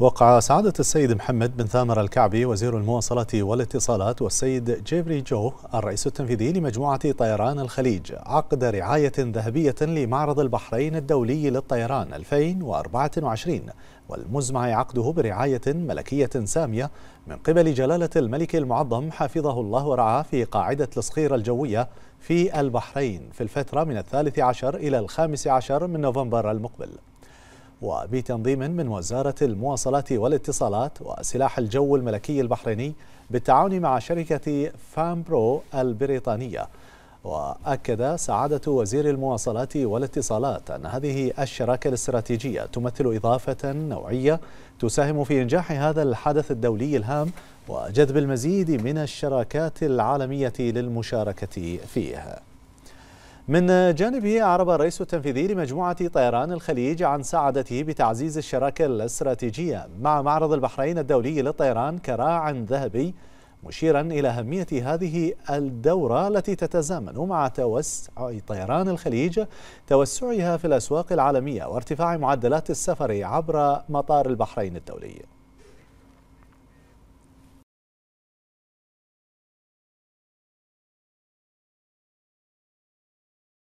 وقع سعادة السيد محمد بن ثامر الكعبي وزير المواصلات والاتصالات والسيد جيبري جو الرئيس التنفيذي لمجموعة طيران الخليج عقد رعاية ذهبية لمعرض البحرين الدولي للطيران 2024 والمزمع عقده برعاية ملكية سامية من قبل جلالة الملك المعظم حفظه الله ورعاه في قاعدة الصخيرة الجوية في البحرين في الفترة من الثالث عشر إلى الخامس عشر من نوفمبر المقبل وبتنظيم من وزارة المواصلات والاتصالات وسلاح الجو الملكي البحريني بالتعاون مع شركة فامبرو البريطانية وأكد سعادة وزير المواصلات والاتصالات أن هذه الشراكة الاستراتيجية تمثل إضافة نوعية تساهم في إنجاح هذا الحدث الدولي الهام وجذب المزيد من الشراكات العالمية للمشاركة فيه من جانبه أعرب الرئيس التنفيذي لمجموعة طيران الخليج عن سعادته بتعزيز الشراكة الاستراتيجية مع معرض البحرين الدولي للطيران كراع ذهبي مشيرا إلى أهمية هذه الدورة التي تتزامن مع توسع طيران الخليج توسعها في الأسواق العالمية وارتفاع معدلات السفر عبر مطار البحرين الدولي